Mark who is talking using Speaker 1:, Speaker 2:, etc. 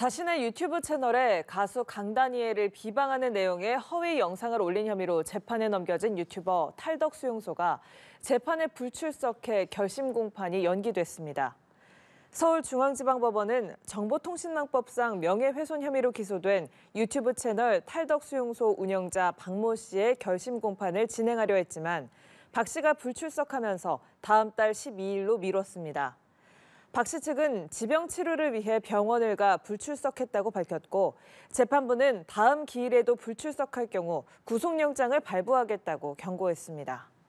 Speaker 1: 자신의 유튜브 채널에 가수 강다니엘을 비방하는 내용의 허위 영상을 올린 혐의로 재판에 넘겨진 유튜버 탈덕수용소가 재판에 불출석해 결심 공판이 연기됐습니다. 서울중앙지방법원은 정보통신망법상 명예훼손 혐의로 기소된 유튜브 채널 탈덕수용소 운영자 박모 씨의 결심 공판을 진행하려 했지만 박 씨가 불출석하면서 다음 달 12일로 미뤘습니다. 박씨 측은 지병 치료를 위해 병원을 가 불출석했다고 밝혔고 재판부는 다음 기일에도 불출석할 경우 구속영장을 발부하겠다고 경고했습니다.